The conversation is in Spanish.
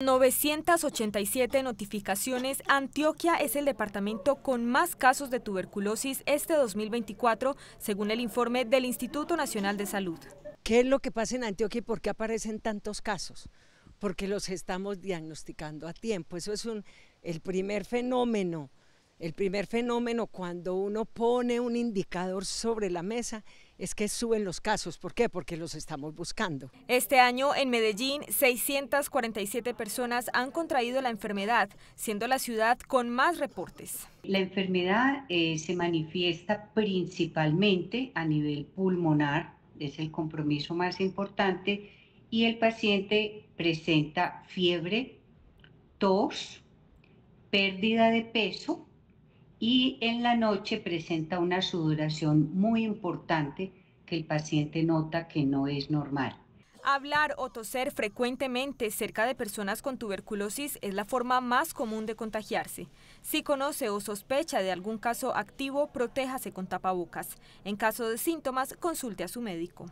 987 notificaciones. Antioquia es el departamento con más casos de tuberculosis este 2024, según el informe del Instituto Nacional de Salud. ¿Qué es lo que pasa en Antioquia y por qué aparecen tantos casos? Porque los estamos diagnosticando a tiempo. Eso es el primer fenómeno el primer fenómeno cuando uno pone un indicador sobre la mesa es que suben los casos. ¿Por qué? Porque los estamos buscando. Este año en Medellín, 647 personas han contraído la enfermedad, siendo la ciudad con más reportes. La enfermedad eh, se manifiesta principalmente a nivel pulmonar, es el compromiso más importante, y el paciente presenta fiebre, tos, pérdida de peso, y en la noche presenta una sudoración muy importante que el paciente nota que no es normal. Hablar o toser frecuentemente cerca de personas con tuberculosis es la forma más común de contagiarse. Si conoce o sospecha de algún caso activo, protéjase con tapabocas. En caso de síntomas, consulte a su médico.